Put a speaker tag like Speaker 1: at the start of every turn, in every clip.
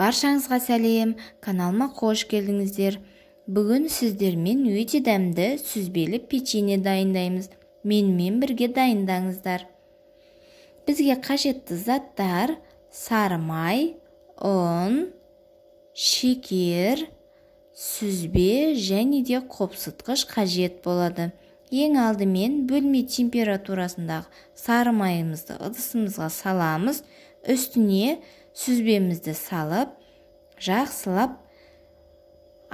Speaker 1: баршаңызға сәлем каналыма қош келдіңіздер бүгін сіздермен өте дәмді сүзбелі печенье дайындаймыз менімен бірге дайындаңыздар бізге қажетті заттар сары май ұн шекер сүзбе және де қопсытқыш қажет болады ең алдымен бөлме температурасындағы сары майымызды ыдысымызға саламыз үстіне сүзбемізді салып жақсылап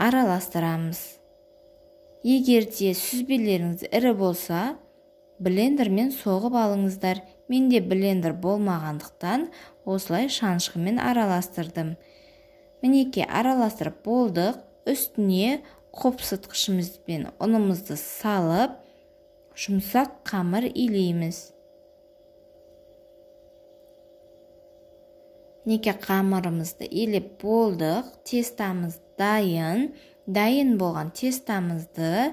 Speaker 1: араластырамыз егер де сүзбелеріңіз ірі болса блендермен соғып алыңыздар менде блендер болмағандықтан осылай шанышқымен араластырдым мінекей араластырып болдық үстіне қопсытқышымызбен ұнымызды салып жұмсақ қамыр илейміз неке қамырымызды илеп болдық тестамыз дайын дайын болған тестамызды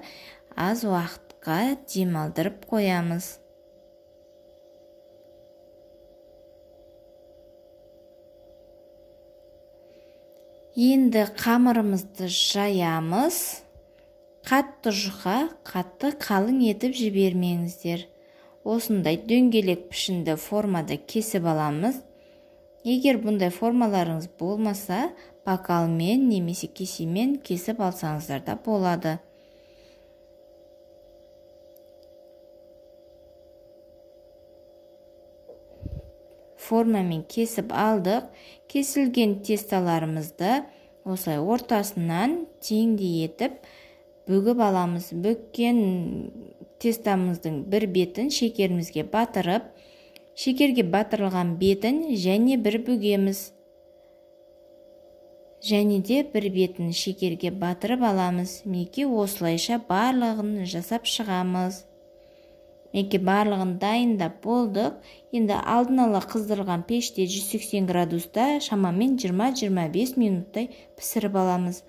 Speaker 1: аз уақытқа демалдырып қоямыз енді қамырымызды жаямыз қатты жұқа қатты қалың етіп жібермеңіздер осындай дөңгелек пішінді формада кесіп аламыз егер бұндай формаларыңыз болмаса бокалмен немесе кесемен кесіп алсаңыздар да болады формамен кесіп алдық кесілген тесталарымызды осылай ортасынан теңдей етіп бүгіп аламыз бүккен тестамыздың бір бетін шекерімізге батырып шекерге батырылған бетін және бір бүгеміз. және де бір бетін шекерге батырып аламыз мінекей осылайша барлығын жасап шығамыз мінекей барлығын дайындап болдық енді алдын ала қыздырылған пеште 180 градуста шамамен 20-25 минуттай пісіріп аламыз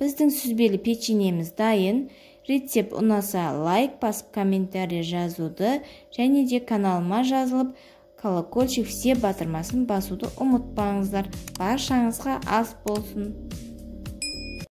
Speaker 1: біздің сүзбелі печеньеміз дайын рецепт ұнаса лайк басып комментарий жазуды және де каналыма жазылып колокольчик все батырмасын басуды ұмытпаңыздар баршаңызға ас болсын